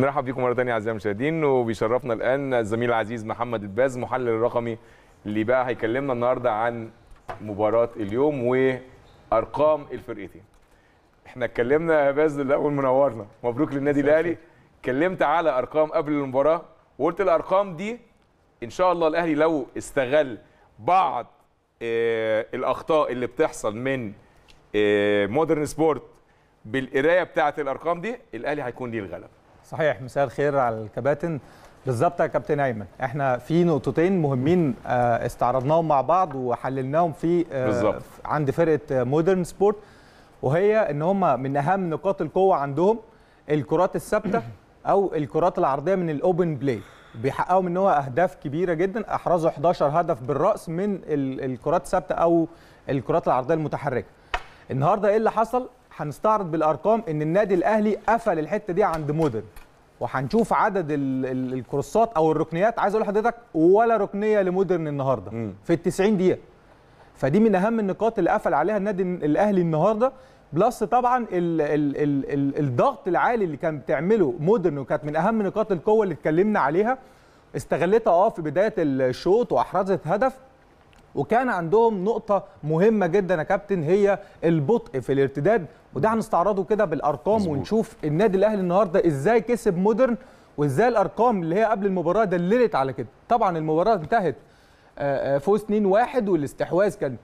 نرحب بيكم مره ثانيه اعزائي المشاهدين وبيشرفنا الان الزميل العزيز محمد الباز محلل الرقمي اللي بقى هيكلمنا النهارده عن مباراه اليوم وارقام الفرقتين. احنا اتكلمنا يا باز الاول منورنا مبروك للنادي الاهلي اتكلمت على ارقام قبل المباراه وقلت الارقام دي ان شاء الله الاهلي لو استغل بعض آه، الاخطاء اللي بتحصل من مودرن آه، سبورت بالقرايه بتاعه الارقام دي الاهلي هيكون ليه الغلبه صحيح مساء الخير على الكباتن بالظبط يا كابتن ايمن احنا في نقطتين مهمين آه، استعرضناهم مع بعض وحللناهم في آه، بالزبط. عند فرقه مودرن سبورت وهي ان هم من اهم نقاط القوه عندهم الكرات الثابته او الكرات العرضيه من الاوبن بلاي بيحققوا منها اهداف كبيره جدا احرزوا 11 هدف بالراس من الكرات الثابته او الكرات العرضيه المتحركه النهارده ايه اللي حصل هنستعرض بالارقام ان النادي الاهلي قفل الحته دي عند مودرن وهنشوف عدد الكروسات او الركنيات عايز اقول لحضرتك ولا ركنيه لمودرن النهارده مم. في ال 90 دقيقه فدي من اهم النقاط اللي قفل عليها النادي الاهلي النهارده بلس طبعا الـ الـ الـ الـ الضغط العالي اللي كان بتعمله مودرن وكانت من اهم نقاط القوه اللي اتكلمنا عليها استغلتها اه في بدايه الشوط واحرزت هدف وكان عندهم نقطة مهمة جدا يا كابتن هي البطء في الارتداد وده هنستعرضه كده بالأرقام مزبوط. ونشوف النادي الأهلي النهاردة إزاي كسب مودرن وإزاي الأرقام اللي هي قبل المباراة دللت على كده طبعا المباراة انتهت آه، آه، فوز 2-1 والاستحواذ كان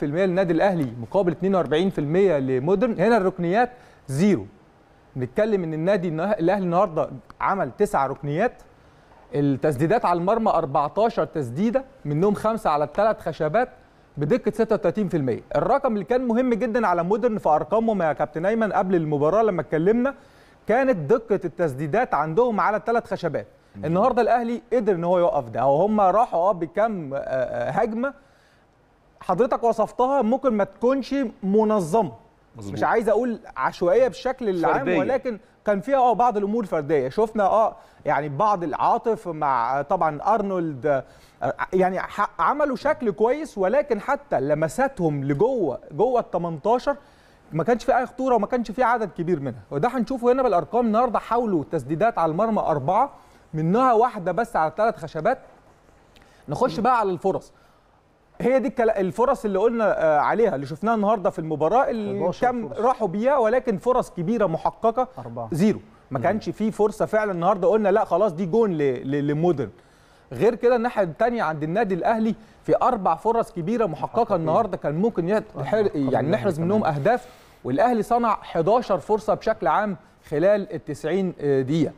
58% للنادي الأهلي مقابل 42% لمودرن هنا الركنيات زيرو نتكلم ان النادي الاهلي النهارده عمل تسع ركنيات التسديدات على المرمى 14 تسديده منهم خمسه على الثلاث خشبات بدقه 36% الرقم اللي كان مهم جدا على مودرن في ارقامهم يا كابتن ايمن قبل المباراه لما اتكلمنا كانت دقه التسديدات عندهم على الثلاث خشبات النهارده الاهلي قدر ان هو يوقف ده وهم راحوا اه بكم آه، آه، هجمه حضرتك وصفتها ممكن ما تكونش منظمه مش عايز اقول عشوائيه بالشكل العام ولكن كان فيها اه بعض الامور الفرديه شفنا اه يعني بعض العاطف مع طبعا ارنولد آه، يعني عملوا شكل كويس ولكن حتى لمساتهم لجوه جوه ال 18 ما كانش في اي خطوره وما كانش في عدد كبير منها وده هنشوفه هنا بالارقام النهارده حاولوا تسديدات على المرمى اربعه منها واحده بس على ثلاث خشبات نخش بقى على الفرص هي دي الفرص اللي قلنا آه، عليها اللي شفناها النهارده في المباراه اللي كم راحوا بيها ولكن فرص كبيره محققه أربعة. زيرو ما كانش في فرصه فعلا النهارده قلنا لا خلاص دي جون لمودرن غير كده الناحيه الثانيه عند النادي الاهلي في اربع فرص كبيره محققه النهارده كان ممكن يعني نحرز منهم اهداف والاهلي صنع 11 فرصه بشكل عام خلال آه، ال 90 دقيقه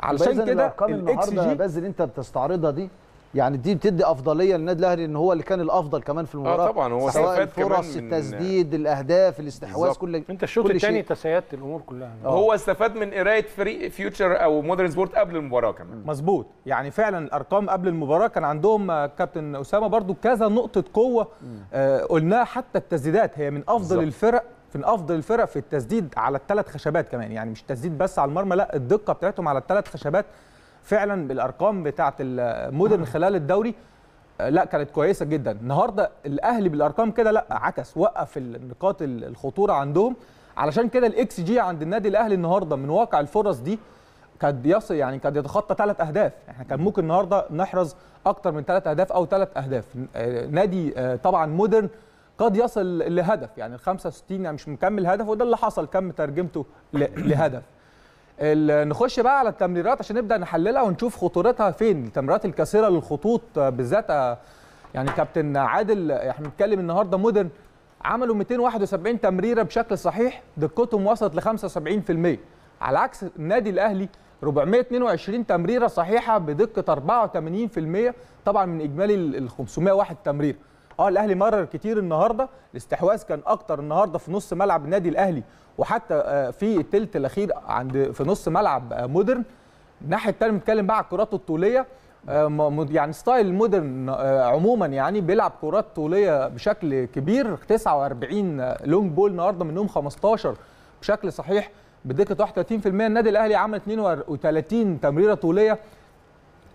علشان كده الاكس جي بس اللي انت بتستعرضها دي يعني دي بتدي افضليه للنادي الاهلي ان هو اللي كان الافضل كمان في المباراه آه طبعا هو سواء الفرص التسديد الاهداف الاستحواذ كل انت الشوط الثاني تسيدت الامور كلها آه. هو استفاد من قرايه فريق فيوتشر او مودرن سبورت قبل المباراه كمان مظبوط يعني فعلا الارقام قبل المباراه كان عندهم آه، كابتن اسامه برضو كذا نقطه قوه آه قلناها حتى التسديدات هي من افضل بالزبط. الفرق من افضل الفرق في التسديد على الثلاث خشبات كمان يعني مش تسديد بس على المرمى لا الدقه بتاعتهم على الثلاث خشبات فعلا بالارقام بتاعه المودرن خلال الدوري آه، لا كانت كويسه جدا النهارده الاهلي بالارقام كده لا عكس وقف النقاط الخطوره عندهم علشان كده الاكس جي عند النادي الاهلي النهارده من واقع الفرص دي كان يصل يعني كان يتخطى ثلاث اهداف احنا كان ممكن النهارده نحرز اكتر من ثلاث اهداف او ثلاث اهداف آه، نادي آه، طبعا مودرن قد يصل لهدف يعني ال 65 يعني مش مكمل هدف وده اللي حصل كم ترجمته لهدف نخش بقى على التمريرات عشان نبدا نحللها ونشوف خطورتها فين التمريرات الكثيره للخطوط آه، بالذات آه، يعني كابتن عادل آه، احنا بنتكلم النهارده مودرن عملوا 271 تمريره بشكل صحيح دقتهم وصلت ل 75% على عكس النادي الاهلي 422 تمريره صحيحه بدقه 84% طبعا من اجمالي ال 501 تمريره اه الاهلي مرر كتير النهارده الاستحواذ كان اكتر النهارده في نص ملعب النادي الاهلي وحتى آه، في الثلث الاخير عند في نص ملعب آه، مودرن الناحيه الثانيه بنتكلم بقى على الكرات الطوليه آه، يعني ستايل مودرن عموما يعني بيلعب كرات طوليه بشكل كبير 49 لونج بول النهارده منهم 15 بشكل صحيح بدقه 31% النادي الاهلي عمل 32 تمريره طوليه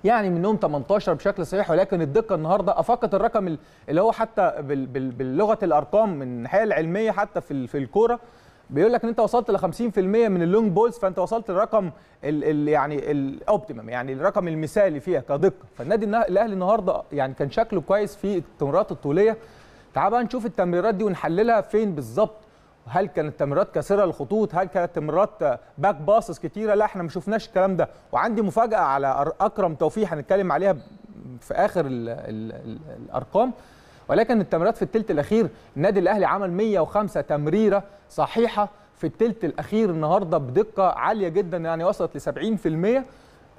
يعني منهم 18 بشكل صحيح ولكن الدقه النهارده افقت الرقم اللي هو حتى باللغه الارقام من الناحيه العلميه حتى في في الكوره بيقول لك ان انت وصلت ل 50% من اللونج بولز فانت وصلت للرقم الـ الـ يعني الاوبتيمم يعني الرقم المثالي فيها كدقه فالنادي الاهلي النهارده يعني كان شكله كويس في التمريرات الطوليه تعال بقى نشوف التمريرات دي ونحللها فين بالظبط هل كانت تمريرات كاسره للخطوط هل كانت تمريرات باك باصص كتيره لا احنا ما شفناش الكلام ده وعندي مفاجاه على اكرم توفيق هنتكلم عليها في اخر الـ الـ الـ الارقام ولكن التمريرات في الثلث الاخير النادي الاهلي عمل 105 تمريره صحيحه في الثلث الاخير النهارده بدقه عاليه جدا يعني وصلت ل 70%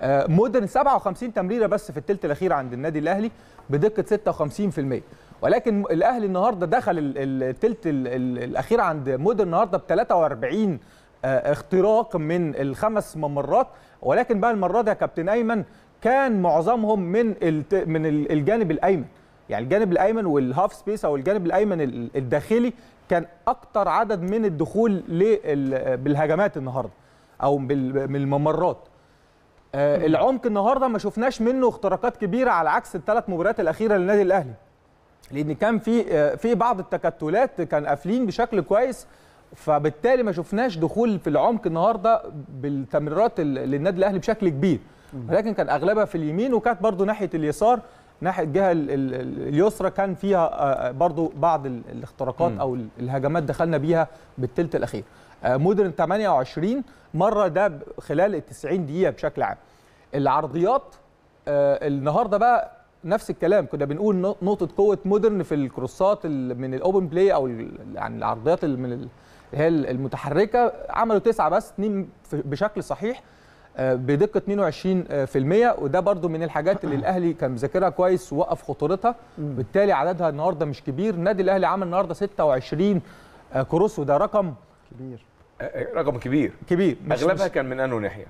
آه، مودرن 57 تمريره بس في الثلث الاخير عند النادي الاهلي بدقه 56% ولكن الاهلي النهارده دخل الثلث الاخير عند مود النهارده ب 43 آه، اختراق من الخمس ممرات ولكن بقى المره دي يا كابتن ايمن كان معظمهم من من الجانب الايمن يعني الجانب الايمن والهاف سبيس او الجانب الايمن الداخلي كان اكتر عدد من الدخول بالهجمات النهارده او من الممرات آه، العمق النهارده ما شفناش منه اختراقات كبيره على عكس الثلاث مباريات الاخيره للنادي الاهلي لان كان في آه، في بعض التكتلات كان قافلين بشكل كويس فبالتالي ما شفناش دخول في العمق النهارده بالتمريرات للنادي الاهلي بشكل كبير ولكن كان اغلبها في اليمين وكانت برضو ناحيه اليسار ناحيه الجهه اليسرى كان فيها آه، برضو بعض الاختراقات او الهجمات دخلنا بيها بالثلث الاخير آه، مودرن 28 مره ده خلال ال 90 دقيقه بشكل عام العرضيات النهارده بقى نفس الكلام كنا بنقول نقطه قوه مودرن في الكروسات من الاوبن بلاي او يعني العرضيات من اللي هي المتحركه عملوا تسعه بس اثنين بشكل صحيح آه، بدقه 22% آه، وده برضو من الحاجات اللي الاهلي كان مذاكرها كويس ووقف خطورتها بالتالي عددها النهارده مش كبير النادي الاهلي عمل النهارده 26 آه، كروس وده رقم كبير رقم كبير كبير مش اغلبها مش كان من انه ناحيه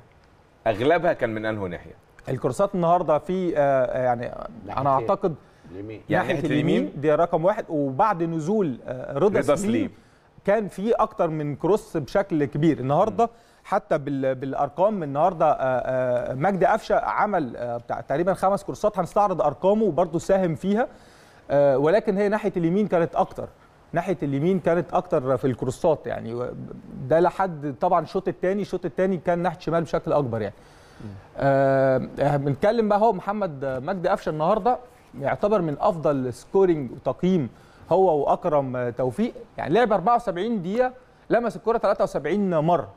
اغلبها كان من انه ناحيه الكورسات النهارده في آه، آه، يعني انا اعتقد اليمين ناحيه اليمين دي رقم واحد وبعد نزول آه، رضا, رضا سليم كان في اكتر من كروس بشكل كبير النهارده حتى بالارقام النهارده مجدي قفشه عمل تقريبا خمس كورسات هنستعرض ارقامه وبرده ساهم فيها ولكن هي ناحيه اليمين كانت اكتر ناحيه اليمين كانت اكتر في الكروسات يعني ده لحد طبعا الشوط الثاني الشوط الثاني كان ناحيه شمال بشكل اكبر يعني آه، بنتكلم بقى هو محمد مجدي قفشه النهارده يعتبر من افضل سكورينج وتقييم هو واكرم توفيق يعني لعب 74 دقيقه لمس الكره 73 مره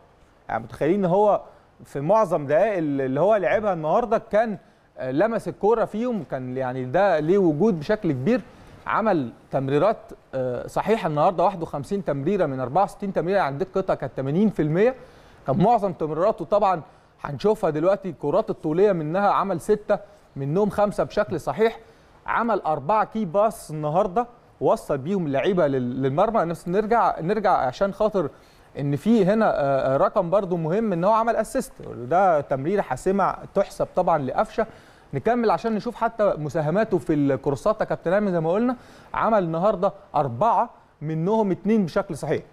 يعني متخيلين ان هو في معظم دقائق اللي هو لعبها النهارده كان آه، لمس الكوره فيهم كان يعني ده ليه وجود بشكل كبير عمل تمريرات آه، صحيحه النهارده 51 تمريره من 64 تمريره يعني دي كانت 80% كان معظم تمريراته طبعا هنشوفها دلوقتي الكرات الطوليه منها عمل سته منهم خمسه بشكل صحيح عمل اربعه كي باس النهارده وصل بيهم اللعيبه للمرمى نفس نرجع نرجع عشان خاطر ان في هنا آه، آه، رقم برضو مهم ان هو عمل اسيست ده تمريره حاسمه تحسب طبعا لقفشه نكمل عشان نشوف حتى مساهماته في الكورسات كابتن ايمن زي ما قلنا عمل النهارده اربعه منهم اثنين بشكل صحيح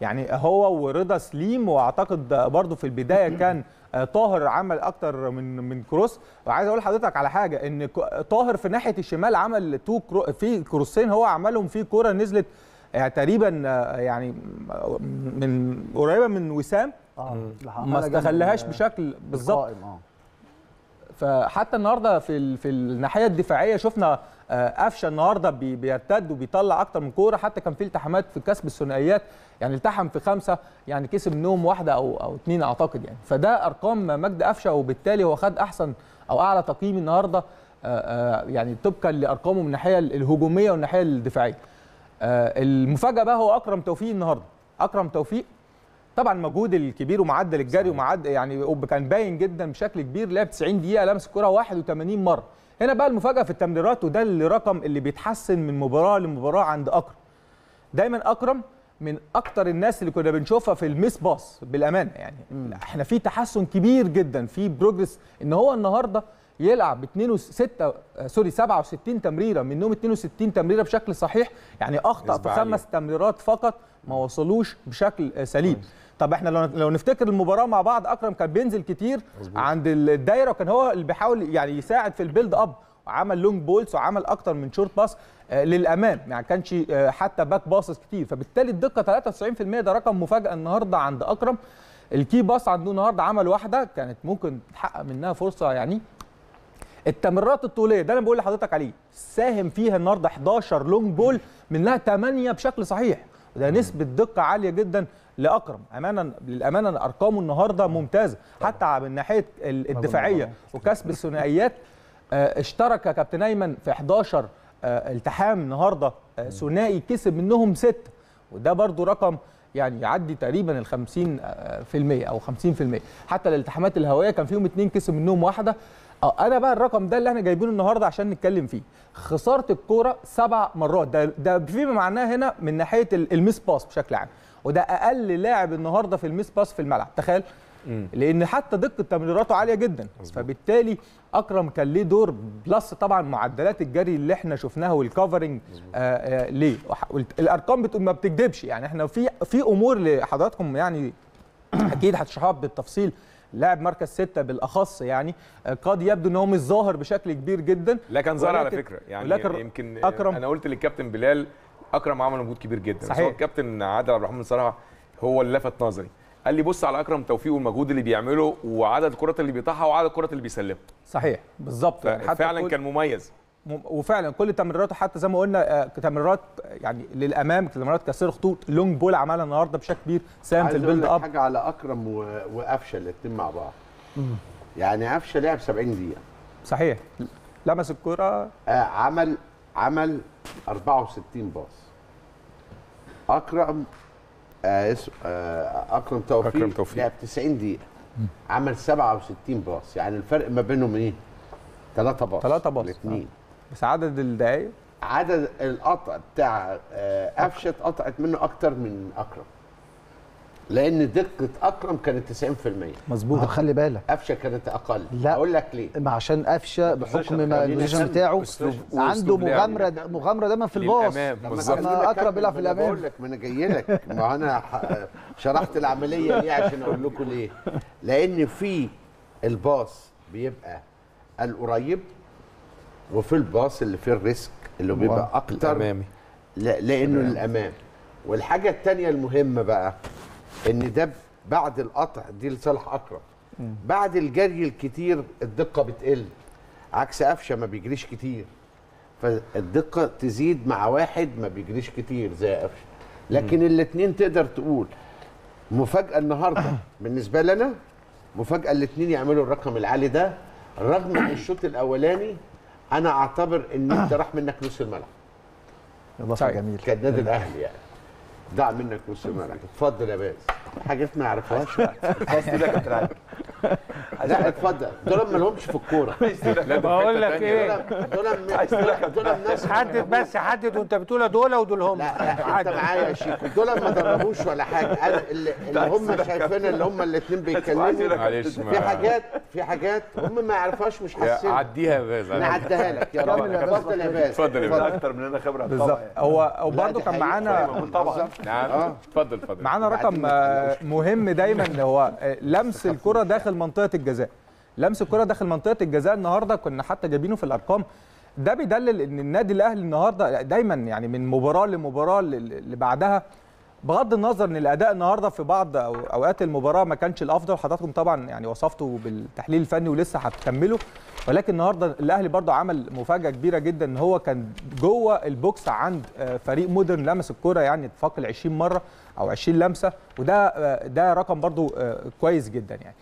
يعني هو ورضا سليم واعتقد برضو في البدايه كان آه، طاهر عمل اكتر من من كروس وعايز اقول لحضرتك على حاجه ان طاهر في ناحيه الشمال عمل تو كرو في كروسين هو عملهم في كوره نزلت يعني تقريبا آه، يعني من قريبه من وسام آه. ما استغلهاش بشكل بالظبط فحتى النهارده في في الناحيه الدفاعيه شفنا آه، قفشه النهارده بيرتد وبيطلع اكتر من كوره حتى كان في التحامات في كسب الثنائيات يعني التحم في خمسه يعني كسب منهم واحده او او اثنين اعتقد يعني فده ارقام مجد قفشه وبالتالي هو خد احسن او اعلى تقييم النهارده آه، آه، يعني طبقا لارقامه من الناحيه الهجوميه والناحيه الدفاعيه المفاجاه بقى هو اكرم توفيق النهارده اكرم توفيق طبعا المجهود الكبير ومعدل الجري ومعدل يعني كان باين جدا بشكل كبير لعب 90 دقيقه لمس الكره 81 مره هنا بقى المفاجاه في التمريرات وده الرقم اللي بيتحسن من مباراه لمباراه عند اكرم دايما اكرم من اكتر الناس اللي كنا بنشوفها في الميس باص بالامانه يعني احنا في تحسن كبير جدا في بروجرس ان هو النهارده يلعب ب 2 آه، سوري 67 تمريره منهم 62 تمريره بشكل صحيح يعني اخطا في خمس تمريرات فقط ما وصلوش بشكل آه، سليم طب احنا لو لو نفتكر المباراه مع بعض اكرم كان بينزل كتير عند الدايره وكان هو اللي بيحاول يعني يساعد في البيلد اب وعمل لونج بولز وعمل اكتر من شورت باس آه، للامام يعني كانش حتى باك باصص كتير فبالتالي الدقه 93% ده رقم مفاجاه النهارده عند اكرم الكي باص عنده النهارده عمل واحده كانت ممكن تحقق منها فرصه يعني التمريرات الطوليه ده انا بقول لحضرتك عليه ساهم فيها النهارده 11 لونج بول منها 8 بشكل صحيح وده نسبه دقه عاليه جدا لاكرم امانا للامانه ارقامه النهارده ممتازه حتى من ناحيه الدفاعيه وكسب الثنائيات آه، اشترك كابتن ايمن في 11 آه، التحام النهارده آه، ثنائي كسب منهم سته وده برضو رقم يعني يعدي تقريبا ال 50% آه، او 50% حتى الالتحامات الهوائيه كان فيهم اثنين كسب منهم واحده آه، انا بقى الرقم ده اللي احنا جايبينه النهارده عشان نتكلم فيه خساره الكوره سبع مرات ده ده فيما معناه هنا من ناحيه الميس باس بشكل عام وده اقل لاعب النهارده في الميس باس في الملعب تخيل لان حتى دقه تمريراته عاليه جدا مزبوط. فبالتالي اكرم كان ليه دور بلس طبعا معدلات الجري اللي احنا شفناها والكفرنج آآ آآ ليه الارقام بتقول ما بتكذبش يعني احنا في في امور لحضراتكم يعني اكيد هتشرحوها بالتفصيل لاعب مركز ستة بالاخص يعني آه، قد يبدو ان هو مش ظاهر بشكل كبير جدا لا كان ظاهر على فكره يعني ولكن يمكن أكرم انا قلت للكابتن بلال اكرم عمل مجهود كبير جدا صحيح. الكابتن عادل عبد الرحمن صراحه هو اللي لفت نظري قال لي بص على اكرم توفيق والمجهود اللي بيعمله وعدد الكرات اللي بيطاحها وعدد الكرات اللي بيسلمها صحيح بالظبط فعلا كل... فعلا كان مميز وفعلا كل تمريراته حتى زي ما قلنا آه، تمريرات يعني للامام تمريرات كسر خطوط لونج بول عملها النهارده بشكل كبير ساهم في البيلد اب حاجه على اكرم وقفشه الاثنين مع بعض يعني قفشه لعب 70 دقيقه صحيح لمس الكره آه عمل عمل 64 باص اكرم آه آه اكرم توفيق اكرم توفيق لعب 90 دقيقه عمل 67 باص يعني الفرق ما بينهم ايه؟ ثلاثة باص ثلاثة باص الاثنين آه. بس عدد الدقايق عدد القطع بتاع آه، قفشه آه قطعت منه اكتر من اكرم لان دقه اكرم كانت 90% مظبوط خلي بالك قفشه كانت اقل لا اقول لك ليه ما عشان قفشه بحكم البوزيشن بتاعه عنده مغامره يعني. دا مغامره دايما في الباص بالظبط اكرم بيلعب في الامام بقول لك ما انا جاي لك ما انا شرحت العمليه دي عشان اقول لكم ليه لان في الباص بيبقى القريب وفي الباص اللي فيه الريسك اللي بيبقى اكتر الامامي لانه الامام والحاجه الثانيه المهمه بقى ان ده بعد القطع دي لصالح اكرم بعد الجري الكتير الدقه بتقل عكس قفشه ما بيجريش كتير فالدقه تزيد مع واحد ما بيجريش كتير زي قفشه لكن الاثنين تقدر تقول مفاجاه النهارده بالنسبه لنا مفاجاه الاثنين يعملوا الرقم العالي ده رغم ان الشوط الاولاني انا اعتبر ان انت راح منك نص الملعب اضافه طيب. جميل كان النادي الاهلي يعني ضاع منك نص ملعب اتفضل يا باز حاجات ما يعرفهاش بقى اتفضل يا كابتن لا اتفضل دول ما لهمش في الكوره بقول لك ايه دول دول ناس حدد بس حدد وانت بتقول دول ودول هم لا انت معايا يا شيكو دول ما دربوش ولا حاجه اللي, هم شايفين اللي هم الاثنين بيتكلموا في حاجات في حاجات هم ما يعرفهاش مش حاسين عديها يا باز نعديها لك يا رب اتفضل يا باز اتفضل يا باز اكتر مننا خبره بالظبط يعني. هو وبرده كان معانا طبعا نعم آه. اتفضل اتفضل معانا رقم آه، مهم دايما اللي هو آه، لمس الكره داخل منطقه الجزاء لمس الكره داخل منطقه الجزاء النهارده كنا حتى جايبينه في الارقام ده بيدلل ان النادي الاهلي النهارده دايما يعني من مباراه لمباراه اللي بعدها بغض النظر ان الاداء النهارده في بعض أو اوقات المباراه ما كانش الافضل حضراتكم طبعا يعني وصفته بالتحليل الفني ولسه هتكمله ولكن النهارده الاهلي برضه عمل مفاجاه كبيره جدا ان هو كان جوه البوكس عند آه، فريق مودرن لمس الكره يعني اتفاق ال 20 مره او 20 لمسه وده آه، ده رقم برضه آه، كويس جدا يعني